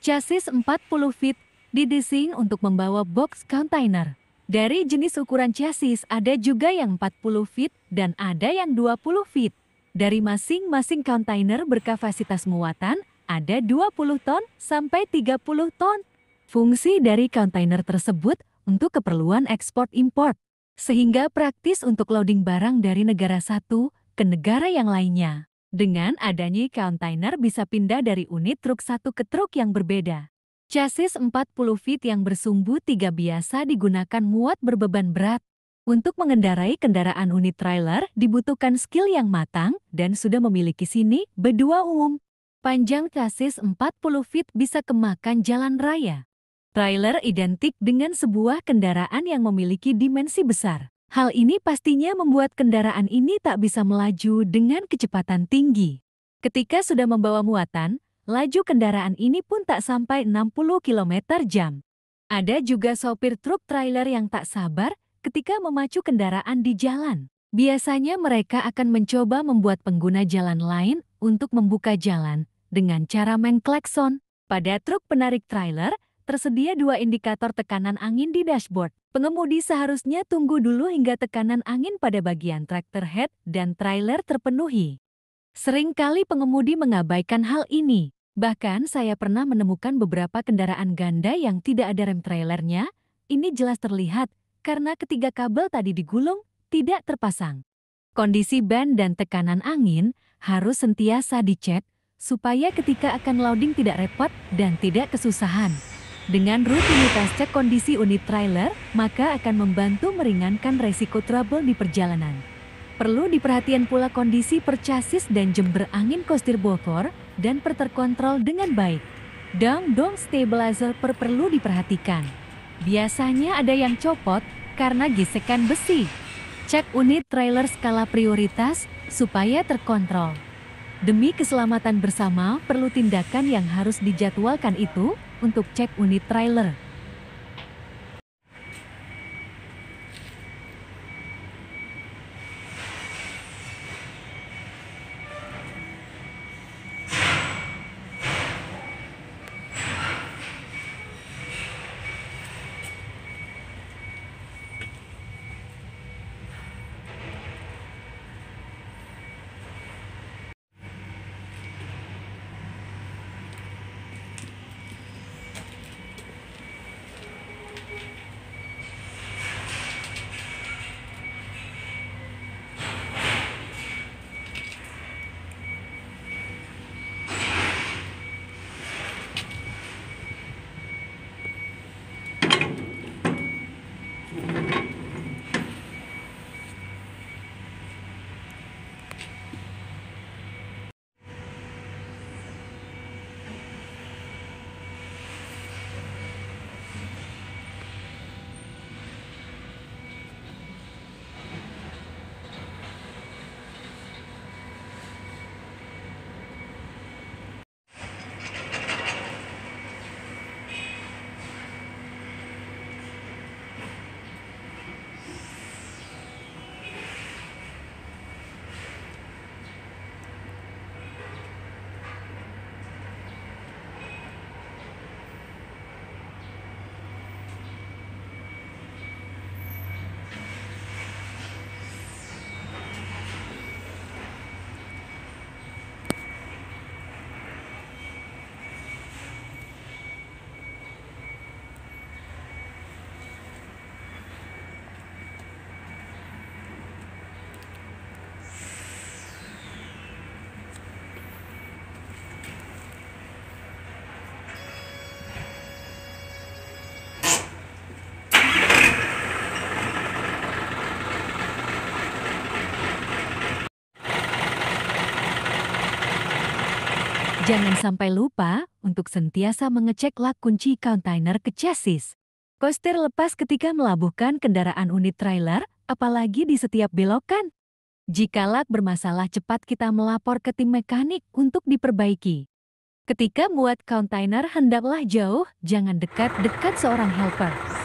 Chassis 40 feet didesain untuk membawa box container. Dari jenis ukuran chassis ada juga yang 40 feet dan ada yang 20 feet. Dari masing-masing kontainer berkapasitas muatan ada 20 ton sampai 30 ton. Fungsi dari kontainer tersebut untuk keperluan ekspor-impor, sehingga praktis untuk loading barang dari negara satu ke negara yang lainnya. Dengan adanya kontainer bisa pindah dari unit truk satu ke truk yang berbeda. Chassis 40 feet yang bersumbu tiga biasa digunakan muat berbeban berat. Untuk mengendarai kendaraan unit trailer dibutuhkan skill yang matang dan sudah memiliki sini berdua umum. Panjang chassis 40 feet bisa kemakan jalan raya. Trailer identik dengan sebuah kendaraan yang memiliki dimensi besar. Hal ini pastinya membuat kendaraan ini tak bisa melaju dengan kecepatan tinggi. Ketika sudah membawa muatan, laju kendaraan ini pun tak sampai 60 km jam. Ada juga sopir truk trailer yang tak sabar ketika memacu kendaraan di jalan. Biasanya mereka akan mencoba membuat pengguna jalan lain untuk membuka jalan dengan cara mengklakson. Pada truk penarik trailer, tersedia dua indikator tekanan angin di dashboard. Pengemudi seharusnya tunggu dulu hingga tekanan angin pada bagian tractor head dan trailer terpenuhi. Seringkali pengemudi mengabaikan hal ini. Bahkan saya pernah menemukan beberapa kendaraan ganda yang tidak ada rem trailernya. Ini jelas terlihat karena ketiga kabel tadi digulung tidak terpasang. Kondisi ban dan tekanan angin harus sentiasa dicek supaya ketika akan loading tidak repot dan tidak kesusahan. Dengan rutinitas cek kondisi unit trailer, maka akan membantu meringankan resiko trouble di perjalanan. Perlu diperhatikan pula kondisi percasis dan jember angin kostir bokor dan perterkontrol dengan baik. Dang dong stabilizer per perlu diperhatikan. Biasanya ada yang copot karena gesekan besi. Cek unit trailer skala prioritas supaya terkontrol. Demi keselamatan bersama, perlu tindakan yang harus dijadwalkan itu untuk cek unit trailer. Jangan sampai lupa untuk sentiasa mengecek lak kunci kontainer ke chassis. Koster lepas ketika melabuhkan kendaraan unit trailer, apalagi di setiap belokan. Jika lak bermasalah cepat kita melapor ke tim mekanik untuk diperbaiki. Ketika muat kontainer hendaklah jauh, jangan dekat-dekat seorang helper.